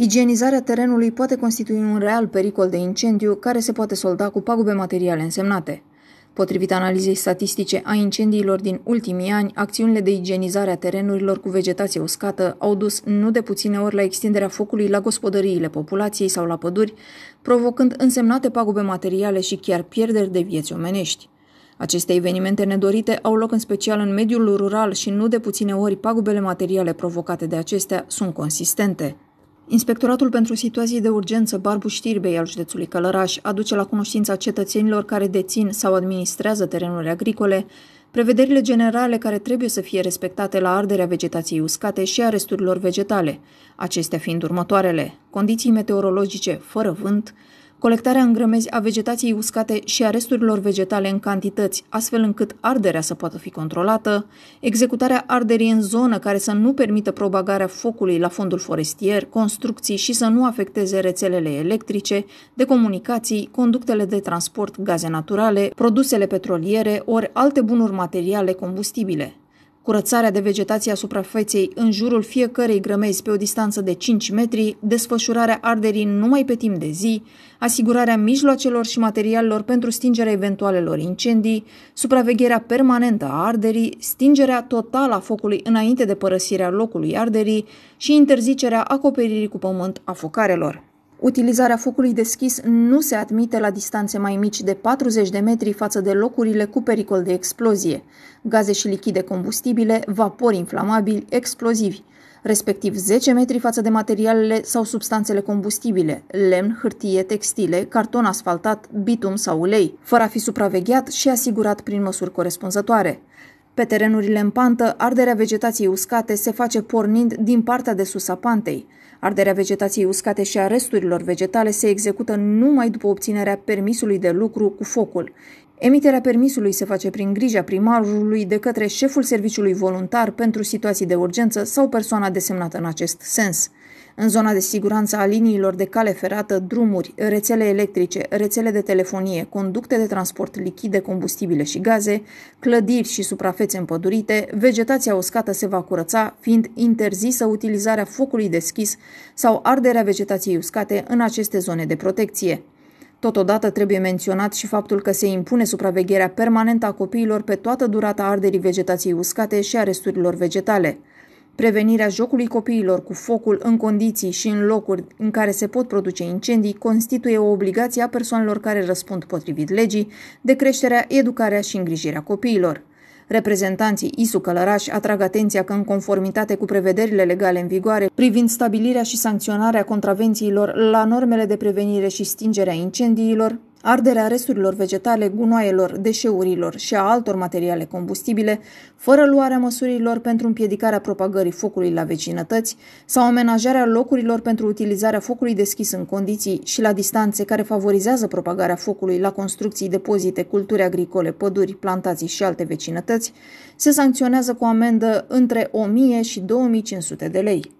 Igienizarea terenului poate constitui un real pericol de incendiu care se poate solda cu pagube materiale însemnate. Potrivit analizei statistice a incendiilor din ultimii ani, acțiunile de igienizare a terenurilor cu vegetație uscată au dus nu de puține ori la extinderea focului la gospodăriile populației sau la păduri, provocând însemnate pagube materiale și chiar pierderi de vieți omenești. Aceste evenimente nedorite au loc în special în mediul rural și nu de puține ori pagubele materiale provocate de acestea sunt consistente. Inspectoratul pentru situații de urgență Barbu Știrbei al județului Călăraș aduce la cunoștința cetățenilor care dețin sau administrează terenuri agricole prevederile generale care trebuie să fie respectate la arderea vegetației uscate și a resturilor vegetale, acestea fiind următoarele, condiții meteorologice fără vânt, colectarea în grămezi a vegetației uscate și a resturilor vegetale în cantități, astfel încât arderea să poată fi controlată, executarea arderii în zonă care să nu permită propagarea focului la fondul forestier, construcții și să nu afecteze rețelele electrice, de comunicații, conductele de transport, gaze naturale, produsele petroliere ori alte bunuri materiale combustibile. Curățarea de vegetație a suprafeței în jurul fiecărei grămezi pe o distanță de 5 metri, desfășurarea arderii numai pe timp de zi, asigurarea mijloacelor și materialelor pentru stingerea eventualelor incendii, supravegherea permanentă a arderii, stingerea totală a focului înainte de părăsirea locului arderii și interzicerea acoperirii cu pământ a focarelor. Utilizarea focului deschis nu se admite la distanțe mai mici de 40 de metri față de locurile cu pericol de explozie, gaze și lichide combustibile, vapori inflamabili, explozivi, respectiv 10 metri față de materialele sau substanțele combustibile, lemn, hârtie, textile, carton asfaltat, bitum sau ulei, fără a fi supravegheat și asigurat prin măsuri corespunzătoare. Pe terenurile în pantă, arderea vegetației uscate se face pornind din partea de sus a pantei. Arderea vegetației uscate și a resturilor vegetale se execută numai după obținerea permisului de lucru cu focul. Emiterea permisului se face prin grija primarului de către șeful serviciului voluntar pentru situații de urgență sau persoana desemnată în acest sens. În zona de siguranță a liniilor de cale ferată, drumuri, rețele electrice, rețele de telefonie, conducte de transport lichide, combustibile și gaze, clădiri și suprafețe împădurite, vegetația uscată se va curăța, fiind interzisă utilizarea focului deschis sau arderea vegetației uscate în aceste zone de protecție. Totodată trebuie menționat și faptul că se impune supravegherea permanentă a copiilor pe toată durata arderii vegetației uscate și a resturilor vegetale. Prevenirea jocului copiilor cu focul în condiții și în locuri în care se pot produce incendii constituie o obligație a persoanelor care răspund potrivit legii de creșterea, educarea și îngrijirea copiilor. Reprezentanții ISU Călăraș atrag atenția că, în conformitate cu prevederile legale în vigoare privind stabilirea și sancționarea contravențiilor la normele de prevenire și stingerea incendiilor, Arderea resturilor vegetale, gunoaielor, deșeurilor și a altor materiale combustibile, fără luarea măsurilor pentru împiedicarea propagării focului la vecinătăți sau amenajarea locurilor pentru utilizarea focului deschis în condiții și la distanțe care favorizează propagarea focului la construcții, depozite, culturi agricole, păduri, plantații și alte vecinătăți, se sancționează cu amendă între 1000 și 2500 de lei.